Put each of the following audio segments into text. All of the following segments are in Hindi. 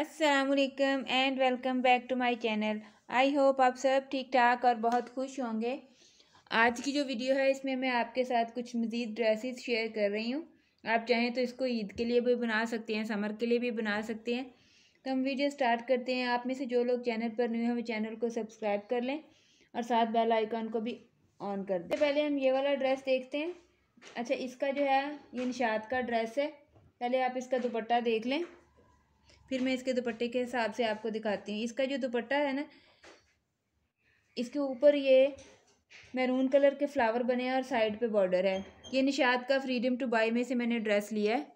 असलकम and welcome back to my channel I hope आप सब ठीक ठाक और बहुत खुश होंगे आज की जो वीडियो है इसमें मैं आपके साथ कुछ मज़ीद ड्रेसेस शेयर कर रही हूँ आप चाहें तो इसको ईद के लिए भी बना सकते हैं समर के लिए भी बना सकते हैं तो हम वीडियो स्टार्ट करते हैं आप में से जो लोग चैनल पर न्यू हैं वो चैनल को सब्सक्राइब कर लें और साथ बेल आइकॉन को भी ऑन कर दें पहले हम ये वाला ड्रेस देखते हैं अच्छा इसका जो है ये निषाद का ड्रेस है पहले आप इसका दुपट्टा देख लें फिर मैं इसके दुपट्टे के हिसाब से आपको दिखाती हूँ इसका जो दुपट्टा है ना इसके ऊपर ये मैरून कलर के फ्लावर बने हैं और साइड पे बॉर्डर है ये निशाद का फ्रीडम टू बाई में से मैंने ड्रेस लिया है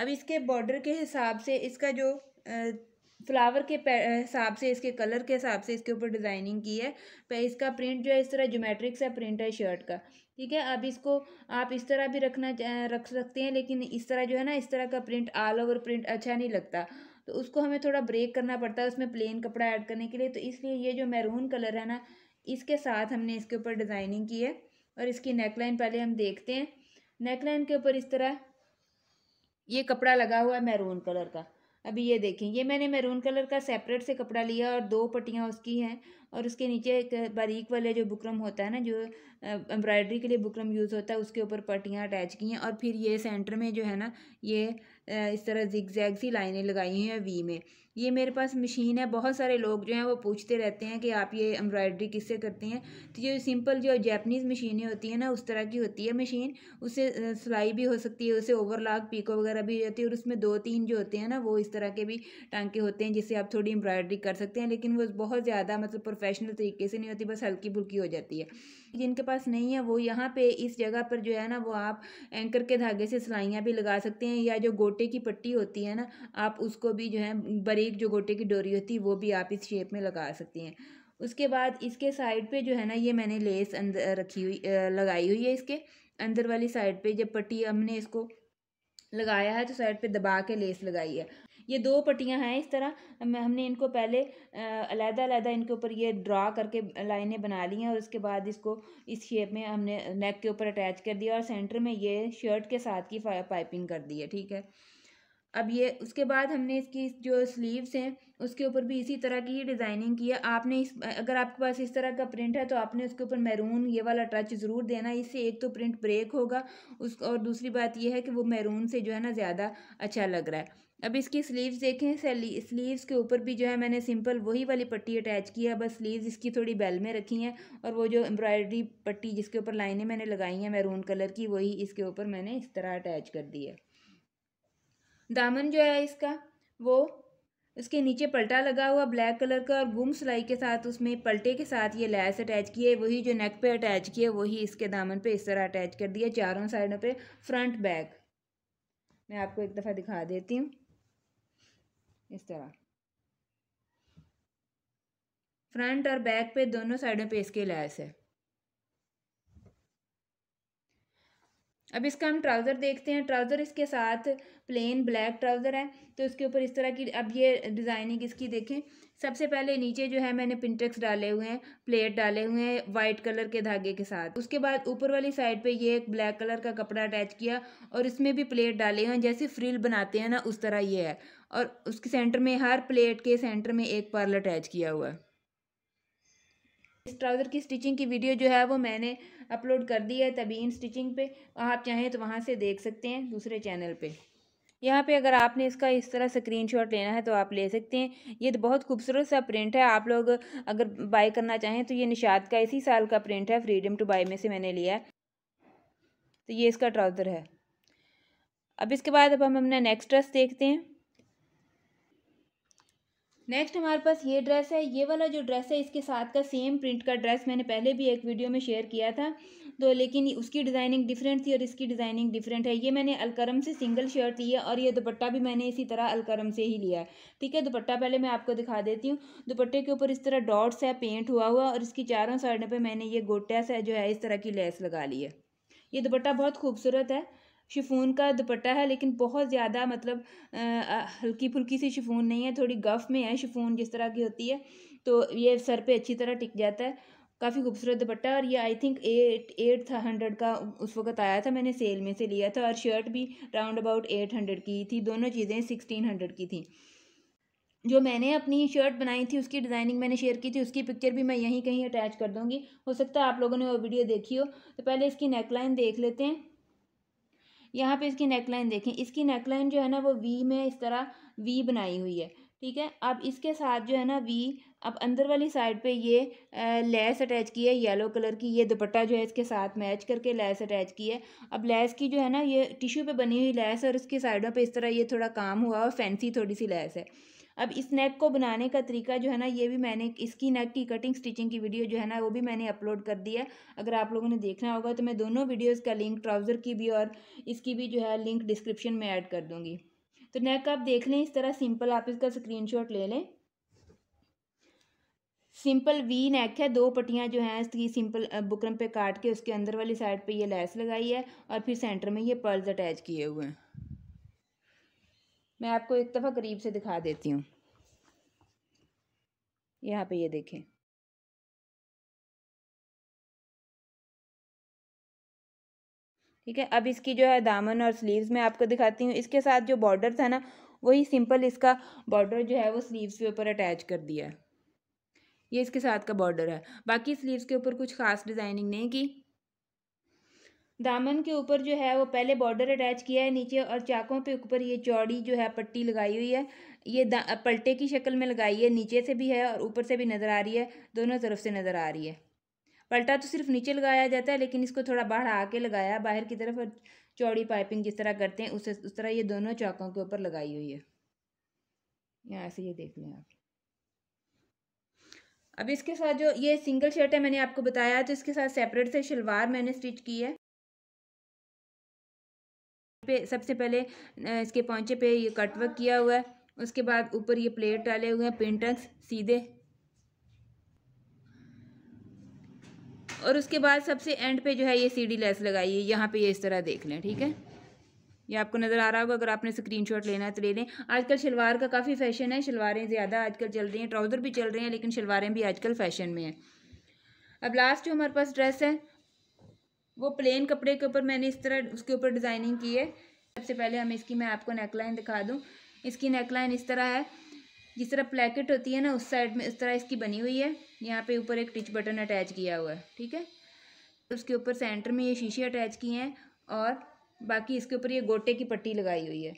अब इसके बॉर्डर के हिसाब से इसका जो फ्लावर के हिसाब से इसके कलर के हिसाब से इसके ऊपर डिज़ाइनिंग की है इसका प्रिंट जो है इस तरह जोमेट्रिक सा प्रिंट है शर्ट का ठीक है अब इसको आप इस तरह भी रखना रख सकते हैं लेकिन इस तरह जो है ना इस तरह का प्रिंट ऑल ओवर प्रिंट अच्छा नहीं लगता तो उसको हमें थोड़ा ब्रेक करना पड़ता है उसमें प्लेन कपड़ा ऐड करने के लिए तो इसलिए ये जो मैरून कलर है ना इसके साथ हमने इसके ऊपर डिज़ाइनिंग की है और इसकी नेकलाइन पहले हम देखते हैं नेकलाइन के ऊपर इस तरह ये कपड़ा लगा हुआ है मैरून कलर का अभी ये देखें ये मैंने मैरून कलर का सेपरेट से कपड़ा लिया और दो पट्टियाँ उसकी हैं और उसके नीचे एक बारीक वाले जो बुकरम होता है ना जो एम्ब्रॉयडरी के लिए बुकरम यूज़ होता है उसके ऊपर पट्टियाँ अटैच की हैं और फिर ये सेंटर में जो है ना ये इस तरह जिग जैग सी लाइनें लगाई हुई हैं वी में ये मेरे पास मशीन है बहुत सारे लोग जो हैं वो पूछते रहते हैं कि आप ये एम्ब्रॉयडरी किससे करते हैं तो ये सिंपल जो जैपनीज़ मशीनें होती हैं ना उस तरह की होती है मशीन उससे सिलाई भी हो सकती है उसे ओवरलॉक पीको वगैरह भी हो जाती है और उसमें दो तीन जो होते हैं ना वो इस तरह के भी टांके होते हैं जिससे आप थोड़ी एम्ब्रॉयडरी कर सकते हैं लेकिन वो बहुत ज़्यादा मतलब प्रोफेशनल तरीके से नहीं होती बस हल्की फुल्की हो जाती है जिनके पास नहीं है वो यहाँ पे इस जगह पर जो है ना वो आप एंकर के धागे से सिलाइयाँ भी लगा सकते हैं या जो गोटे की पट्टी होती है ना आप उसको भी जो है बरी बारीक जो गोटे की डोरी होती है वो भी आप इस शेप में लगा सकती हैं उसके बाद इसके साइड पे जो है ना ये मैंने लेस अंदर रखी हुई लगाई हुई है इसके अंदर वाली साइड पे जब पट्टी हमने इसको लगाया है तो साइड पे दबा के लेस लगाई है ये दो पट्टियां हैं इस तरह हमने इनको पहले अलहदा अलहदा इनके ऊपर ये ड्रा करके लाइनें बना ली हैं और उसके बाद इसको इस शेप में हमने नेक के ऊपर अटैच कर दिया और सेंटर में ये शर्ट के साथ की पाइपिंग कर दी है ठीक है अब ये उसके बाद हमने इसकी जो स्लीव्स हैं उसके ऊपर भी इसी तरह की ही डिज़ाइनिंग की है आपने इस अगर आपके पास इस तरह का प्रिंट है तो आपने उसके ऊपर मैरून ये वाला टच ज़रूर देना इससे एक तो प्रिंट ब्रेक होगा उस और दूसरी बात यह है कि वो मैरून से जो है ना ज़्यादा अच्छा लग रहा है अब इसकी स्लीव्स देखें स्लीव्स के ऊपर भी जो है मैंने सिंपल वही वाली पट्टी अटैच की है बस स्लीव्स इसकी थोड़ी बेल में रखी हैं और वो जो एम्ब्रॉयडरी पट्टी जिसके ऊपर लाइनें मैंने लगाई हैं मैरून कलर की वही इसके ऊपर मैंने इस तरह अटैच कर दी है दामन जो है इसका वो इसके नीचे पलटा लगा हुआ ब्लैक कलर का और गुम सिलाई के साथ उसमें पलटे के साथ ये लैस अटैच की है वही जो नेक पे अटैच किए है वही इसके दामन पे इस तरह अटैच कर दिया चारों साइडों पे फ्रंट बैक मैं आपको एक दफ़ा दिखा देती हूँ इस तरह फ्रंट और बैक पे दोनों साइडों पे इसके लैस है अब इसका हम ट्राउज़र देखते हैं ट्राउज़र इसके साथ प्लेन ब्लैक ट्राउज़र है तो इसके ऊपर इस तरह की अब ये डिज़ाइनिंग इसकी देखें सबसे पहले नीचे जो है मैंने पिंटेक्स डाले हुए हैं प्लेट डाले हुए हैं वाइट कलर के धागे के साथ उसके बाद ऊपर वाली साइड पे ये एक ब्लैक कलर का कपड़ा अटैच किया और इसमें भी प्लेट डाले हुए हैं जैसे फ्रिल बनाते हैं ना उस तरह ये है और उसके सेंटर में हर प्लेट के सेंटर में एक पर्ल अटैच किया हुआ है इस ट्राउज़र की स्टिचिंग की वीडियो जो है वो मैंने अपलोड कर दी है तभी इन स्टिचिंग पे आप चाहें तो वहाँ से देख सकते हैं दूसरे चैनल पे यहाँ पे अगर आपने इसका इस तरह स्क्रीनशॉट लेना है तो आप ले सकते हैं ये तो बहुत खूबसूरत सा प्रिंट है आप लोग अगर बाय करना चाहें तो ये निषाद का इसी साल का प्रिंट है फ्रीडम टू बाई में से मैंने लिया है तो ये इसका ट्राउज़र है अब इसके बाद अब हम अपना नेक्स्ट ड्रेस देखते हैं नेक्स्ट हमारे पास ये ड्रेस है ये वाला जो ड्रेस है इसके साथ का सेम प्रिंट का ड्रेस मैंने पहले भी एक वीडियो में शेयर किया था तो लेकिन उसकी डिज़ाइनिंग डिफरेंट थी और इसकी डिज़ाइनिंग डिफरेंट है ये मैंने अलकरम से सिंगल शर्ट ली है और ये दुपट्टा भी मैंने इसी तरह अलकरम से ही लिया है ठीक है दुपट्टा पहले मैं आपको दिखा देती हूँ दुपट्टे के ऊपर इस तरह डॉट्स है पेंट हुआ हुआ और इसकी चारों साइडों पर मैंने ये गोटेस है जो है इस तरह की लेस लगा ली है ये दुपट्टा बहुत खूबसूरत है शिफोन का दुपट्टा है लेकिन बहुत ज़्यादा मतलब हल्की फुल्की सी शिफोन नहीं है थोड़ी गफ़ में है शिफोन जिस तरह की होती है तो ये सर पे अच्छी तरह टिक जाता है काफ़ी खूबसूरत दुपट्टा और ये I think eight eight hundred का उस वक्त आया था मैंने सेल में से लिया था और शर्ट भी राउंड अबाउट एट हंड्रेड की थी दोनों चीज़ें सिक्सटीन हंड्रेड की थी जो मैंने अपनी शर्ट बनाई थी उसकी डिज़ाइनिंग मैंने शेयर की थी उसकी पिक्चर भी मैं यहीं कहीं अटैच कर दूँगी हो सकता है आप लोगों ने वो वीडियो देखी हो तो पहले इसकी नेकलाइन देख लेते हैं यहाँ पे इसकी नेकलाइन देखें इसकी नेकलाइन जो है ना वो वी में इस तरह वी बनाई हुई है ठीक है अब इसके साथ जो है ना वी अब अंदर वाली साइड पे ये लेस अटैच की है येलो कलर की ये दुपट्टा जो है इसके साथ मैच करके लेस अटैच की है अब लेस की जो है ना ये टिश्यू पे बनी हुई लेस और इसके साइडों पे इस तरह ये थोड़ा काम हुआ और फैंसी थोड़ी सी लेस है अब इस नेक को बनाने का तरीका जो है ना ये भी मैंने इसकी नेक की कटिंग स्टिचिंग की वीडियो जो है ना वो भी मैंने अपलोड कर दी है अगर आप लोगों ने देखना होगा तो मैं दोनों वीडियोज़ का लिंक ट्राउज़र की भी और इसकी भी जो है लिंक डिस्क्रिप्शन में ऐड कर दूँगी तो नेक आप देख लें इस तरह सिंपल आप इसका स्क्रीन ले लें सिंपल वी नेक है दो पट्टियाँ जो हैं इसकी सिंपल बुकरम पे काट के उसके अंदर वाली साइड पे ये लैस लगाई है और फिर सेंटर में ये पर्ल्स अटैच किए हुए हैं मैं आपको एक दफ़ा करीब से दिखा देती हूँ यहाँ पे ये देखें ठीक है अब इसकी जो है दामन और स्लीव्स मैं आपको दिखाती हूँ इसके साथ जो बॉर्डर था ना वही सिंपल इसका बॉर्डर जो है वो स्लीव्स के ऊपर अटैच कर दिया है ये इसके साथ का बॉर्डर है बाकी स्लीव्स के ऊपर कुछ खास डिज़ाइनिंग नहीं की दामन के ऊपर जो है वो पहले बॉर्डर अटैच किया है नीचे और चाकों पे ऊपर ये चौड़ी जो है पट्टी लगाई हुई है ये पलटे की शक्ल में लगाई है नीचे से भी है और ऊपर से भी नज़र आ रही है दोनों तरफ से नज़र आ रही है पलटा तो सिर्फ नीचे लगाया जाता है लेकिन इसको थोड़ा बाहर आके लगाया बाहर की तरफ चौड़ी पाइपिंग जिस तरह करते हैं उस उस तरह ये दोनों चौकों के ऊपर लगाई हुई है यहाँ से ये देख लें आप अब इसके साथ जो ये सिंगल शर्ट है मैंने आपको बताया तो इसके साथ सेपरेट से शलवार मैंने स्टिच की है पे सबसे पहले इसके पहुँचे पे ये कटवर्क किया हुआ है उसके बाद ऊपर ये प्लेट डाले हुए हैं पेंटक्स सीधे और उसके बाद सबसे एंड पे जो है ये सीडी लेस लगाइए यहाँ पे ये इस तरह देख लें ठीक है ये आपको नज़र आ रहा होगा अगर आपने स्क्रीनशॉट लेना है तो ले लें आजकल शलवार का काफ़ी फैशन है शलवारें ज़्यादा आजकल चल रही हैं ट्राउज़र भी चल रहे हैं लेकिन शलवारें भी आजकल फैशन में हैं अब लास्ट जो हमारे पास ड्रेस है वो प्लेन कपड़े के ऊपर मैंने इस तरह उसके ऊपर डिज़ाइनिंग की है सबसे पहले हम इसकी मैं आपको नेकलाइन दिखा दूँ इसकी नेकलाइन इस तरह है जिस तरह प्लेकेट होती है ना उस साइड में इस तरह इसकी बनी हुई है यहाँ पे ऊपर एक टिच बटन अटैच किया हुआ है ठीक है उसके ऊपर सेंटर में ये शीशे अटैच किए हैं और बाकी इसके ऊपर ये गोटे की पट्टी लगाई हुई है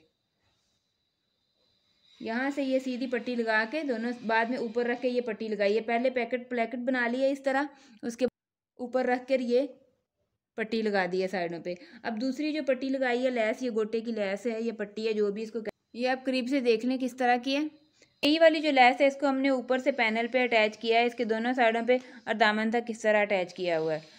यहाँ से ये सीधी पट्टी लगा के दोनों बाद में ऊपर रख के ये पट्टी लगाई है पहले पैकेट प्लेकेट बना लिया इस तरह उसके ऊपर रख कर ये पट्टी लगा दी है साइडों पे अब दूसरी जो पट्टी लगाई है लैस ये गोटे की लैस है ये पट्टी है जो भी इसको ये आप करीब से देख लें किस तरह की है यही वाली जो लैस है इसको हमने ऊपर से पैनल पे अटैच किया है इसके दोनों साइडों पे और दामन तक किस तरह अटैच किया हुआ है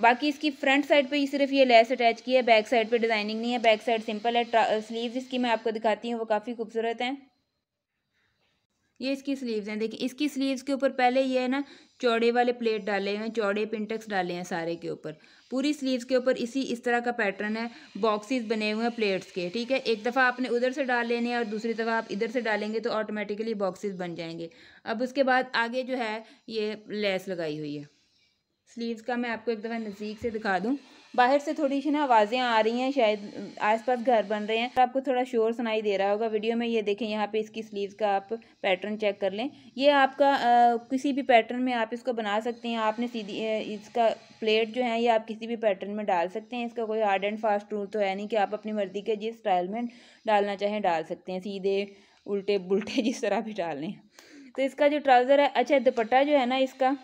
बाकी इसकी फ्रंट साइड पे सिर्फ ये लैस अटैच की है बैक साइड पे डिज़ाइनिंग नहीं है बैक साइड सिंपल है स्लीव्स इसकी मैं आपको दिखाती हूँ वो काफ़ी खूबसूरत हैं ये इसकी स्लीव्स हैं देखिए इसकी स्लीव्स के ऊपर पहले ये है ना चौड़े वाले प्लेट डाले हैं चौड़े पिंटक्स डाले हैं सारे के ऊपर पूरी स्लीव्स के ऊपर इसी इस तरह का पैटर्न है बॉक्सेस बने हुए हैं प्लेट्स के ठीक है एक दफ़ा आपने उधर से डाल लेने हैं और दूसरी दफ़ा आप इधर से डालेंगे तो ऑटोमेटिकली बॉक्सेस बन जाएंगे अब उसके बाद आगे जो है ये लेस लगाई हुई है स्लीव्स का मैं आपको एक दफ़ा नज़दीक से दिखा दूँ बाहर से थोड़ी सी ना आवाज़ें आ रही हैं शायद आसपास घर बन रहे हैं तो आपको थोड़ा शोर सुनाई दे रहा होगा वीडियो में ये देखें यहाँ पे इसकी स्लीव्स का आप पैटर्न चेक कर लें ये आपका आ, किसी भी पैटर्न में आप इसको बना सकते हैं आपने सीधी इसका प्लेट जो है ये आप किसी भी पैटर्न में डाल सकते हैं इसका कोई हार्ड एंड फास्ट रूल तो है नहीं कि आप अपनी मर्ज़ी के जिस स्टाइल में डालना चाहें डाल सकते हैं सीधे उल्टे बुलटे जिस तरह भी डाल लें तो इसका जो ट्राउज़र है अच्छा दुपट्टा जो है ना इसका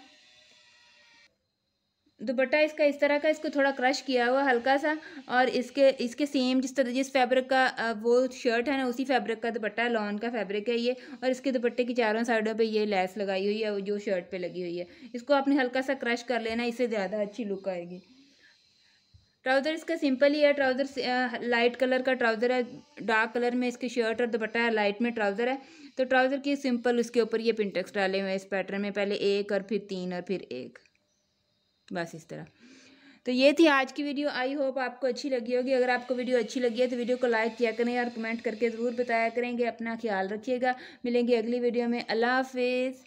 दुपट्टा इसका इस तरह का इसको थोड़ा क्रश किया हुआ हल्का सा और इसके इसके सेम जिस तरह जिस फैब्रिक का वो शर्ट है ना उसी फैब्रिक का दुपट्टा है लॉन का फैब्रिक है ये और इसके दुपट्टे की चारों साइडों पे ये लेस लगाई हुई है जो शर्ट पे लगी हुई है इसको आपने हल्का सा क्रश कर लेना इससे ज़्यादा अच्छी लुक आएगी ट्राउज़र इसका सिंपल ही है ट्राउज़र लाइट कलर का ट्राउज़र है डार्क कलर में इसकी शर्ट और दुपट्टा है लाइट में ट्राउज़र है तो ट्राउज़र की सिंपल उसके ऊपर ये पिंटेक्स डाले हुए हैं इस पैटर्न में पहले एक और फिर तीन और फिर एक बस इस तरह तो ये थी आज की वीडियो आई होप आपको अच्छी लगी होगी अगर आपको वीडियो अच्छी लगी है तो वीडियो को लाइक किया करें और कमेंट करके ज़रूर बताया करेंगे अपना ख्याल रखिएगा मिलेंगे अगली वीडियो में अल्लाह हाफिज़